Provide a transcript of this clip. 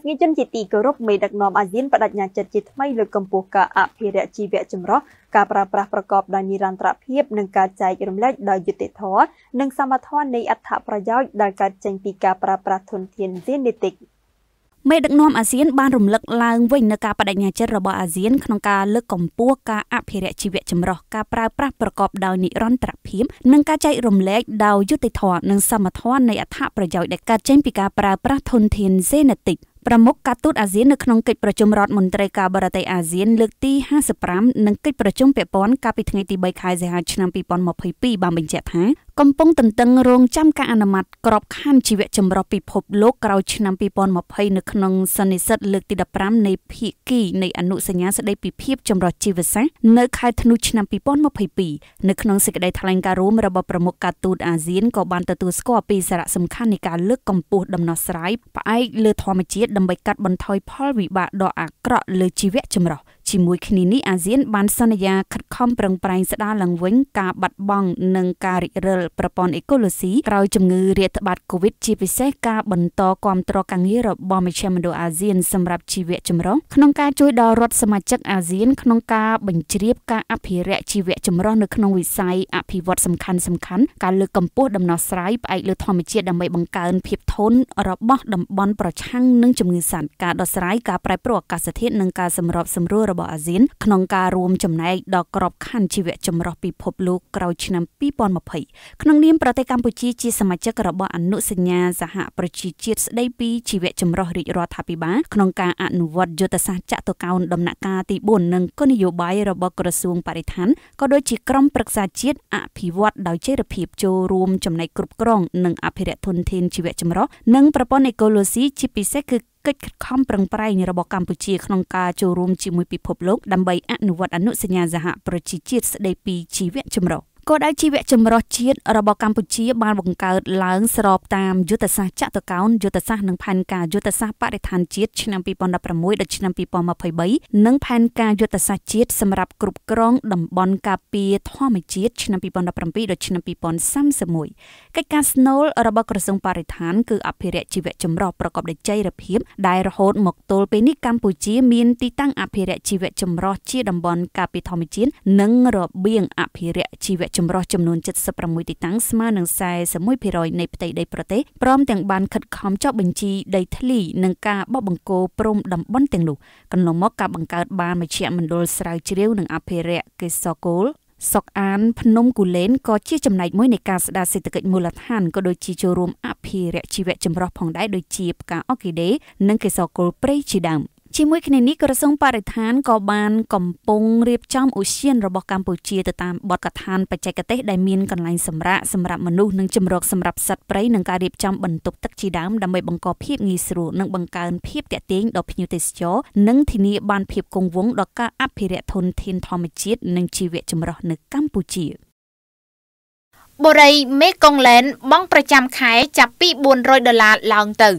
ភ្ញៀវជនជាទីគោរពមេដឹកនាំអាស៊ានបដិញ្ញាចិត្តជាថ្មីលើកកម្ពស់ការអភិរក្សជីវៈចម្រុះការប្រើប្រាស់ប្រកបដោយនិរន្តរភាពនិងការចែករំលែកដោយយុត្តិធម៌និងសមត្ថភាពនៃអត្ថប្រយោជន៍ដែលកើតចេញពីការប្រើប្រាស់ធនធានសេនេតិកមេដឹកនាំអាស៊ានបានរំលឹកឡើងវិញនូវការបដិញ្ញាចិត្តរបស់អាស៊ានក្នុងការលើកកម្ពស់ការអភិរក្សជីវៈចម្រុះការប្រើប្រាស់ប្រកបដោយនិរន្តរភាព និងការចែករំលែកដោយយុត្តិធម៌និងសមធម៌នៃអត្ថប្រយោជន៍ដែលកើតចេញពីការប្រើប្រាស់ធនធានសេនេតិក។ប្រមុខការទូតអាស៊ាននៅក្នុងកិច្ចប្រជុំរដ្ឋមន្ត្រីការបរទេសអាស៊ានលើកទី55និងកិច្ចប្រជុំពាក់ព័ន្ធកាលពីថ្ងៃទី3ខែសីហាឆ្នាំ2022បានបញ្ជាក់ថាកំពុងទន្ទឹងរង់ចាំការអនុម័តក្របខ័ណ្ឌជីវៈចម្រុះពិភពលោកក្រោយឆ្នាំ2020នៅក្នុងសន្និសីទលើកទី15នៃភាគីនៃអនុសញ្ញាស្តីពីភាពចម្រុះជីវសាស្ត្រនៅខែធ្នូឆ្នាំ2022នៅក្នុងសេចក្តីថ្លែងការណ៍រួមរបស់ប្រមុខការទូតអាស៊ានក៏បានទទួលស្គាល់ពីសារៈសំខាន់នៃការលើកកម្ពស់ដំណោះស្រាយផ្អែកលើធម្មជាតិដើម្បីកាត់បន្ថយផលវិបាកដ៏អាក្រក់លើជីវៈចម្រុះជាមួយគ្នានេះអាស៊ានបានសន្យាខិតខំប្រឹងប្រែងស្ដារឡើងវិញការបាត់បង់ និងការរិចរិលប្រព័ន្ធអេកូឡូស៊ីក្រោយជំងឺរាតត្បាត COVID ជាពិសេសការបន្តគាំទ្រការងាររបស់មជ្ឈមណ្ឌលអាស៊ានសម្រាប់ជីវៈចម្រុះក្នុងការជួយដល់រដ្ឋសមាជិកអាស៊ានក្នុងការបញ្ជ្រាបការអភិរក្សជីវៈចម្រុះនៅក្នុងវិស័យអភិវឌ្ឍសំខាន់សំខាន់ការលើកកម្ពស់ដំណោះស្រាយផ្អែកលើធម្មជាតិដើម្បីបង្កើនភាពធន់របស់តំបន់ប្រឆាំងនឹងជំងឺសត្វការដោះស្រាយការប្រែប្រួលអាកាសធាតុនិងការសម្របសម្រួលរបស់អាស៊ានក្នុងការរួមចំណែកដល់ក្របខ័ណ្ឌជីវៈចម្រុះពិភពលោកក្រោយឆ្នាំ2020ក្នុងនាមប្រទេសកម្ពុជាជាសមាជិករបស់អនុសញ្ញាសហប្រជាជាតិស្តីពីជីវៈចម្រុះរាជរដ្ឋាភិបាលក្នុងការអនុវត្តយុទ្ធសាស្ត្រចតុកោណដំណាក់កាលទី4និងគោលនយោបាយរបស់ក្រសួងបរិស្ថានក៏ដូចជាក្រុមប្រឹក្សាជាតិអភិវឌ្ឍដោយចីរភាពចូលរួមចំណែកគ្រប់គ្រងនិងអភិរក្សធនធានជីវៈចម្រុះនិងប្រព័ន្ធអេកូឡូស៊ីជាពិសេសគឺកិច្ចខិតខំប្រឹងប្រែងរបស់កម្ពុជាក្នុងការចូលរួមជាមួយពិភពលោកដើម្បីអនុវត្តអនុសញ្ញាសហប្រជាជាតិស្តីពីជីវៈចម្រុះគោលដៅជីវៈចម្រុះជាតិរបស់កម្ពុជាបានបង្កើត ឡើងស្របតាមយុទ្ធសាស្ត្រចតុកោណយុទ្ធសាស្ត្រនិងផែនការយុទ្ធសាស្ត្របរិស្ថានជាតិឆ្នាំ2016ដល់ឆ្នាំ2023និងផែនការយុទ្ធសាស្ត្រជាតិសម្រាប់គ្រប់គ្រងតំបន់ ការពារធម្មជាតិឆ្នាំ2017ដល់ឆ្នាំ2031កិច្ចការស្នូលរបស់ក្រសួងបរិស្ថានគឺអភិរក្សជីវៈចម្រុះប្រកបដោយចីរភាព ដែលរហូតមកទល់ពេលនេះកម្ពុជាមានទីតាំងអភិរក្សជីវៈចម្រុះជាតំបន់ការពារធម្មជាតិនិងរបៀងអភិរក្សជីវៈចម្រុះចំនួន76ទីតាំងស្មើនឹង41%នៃផ្ទៃដីប្រទេសព្រមទាំងបានខិតខំចុះបញ្ជីដីធ្លីនិងការបបង្គោលព្រំតំបន់ទាំងនោះកន្លងមកការបង្កើតបានមជ្ឈមណ្ឌលស្រាវជ្រាវនិងអភិរក្សកេសរកូលសុកអាន ភ្នំគូលែនក៏ជាចំណែកមួយនៃការស្ដារសេដ្ឋកិច្ចមូលដ្ឋានក៏ដូចជាចូលរួមអភិរក្សជីវៈចម្រុះផងដែរដូចជាផ្កាអូគីដេ និងកេសរកុលព្រៃជាដើមជាមួយគ្នានេះក្រសួងបរិស្ថានក៏បានកំពុងរៀបចំឧទ្យានរបស់កម្ពុជាទៅតាមបទកថាបច្ចេកទេសដែលមានកន្លែងសម្រាកសម្រាប់មនុស្សនិងជំរកសម្រាប់សត្វព្រៃនិងការរៀបចំបន្ទប់ទឹកជាដើមដើម្បីបង្កភាពងាយស្រួលនិងបង្កើនភាពទាក់ទាញដល់ភ្ញៀវទេសចរនិងធានាបានភាពគង់វង្សដល់ការអភិរក្សធនធានធម្មជាតិនិងជីវៈចម្រុះនៅកម្ពុជាបុរីមេកុងឡែនបង់ប្រចាំខែចាប់ពី400ដុល្លារឡើងទៅ។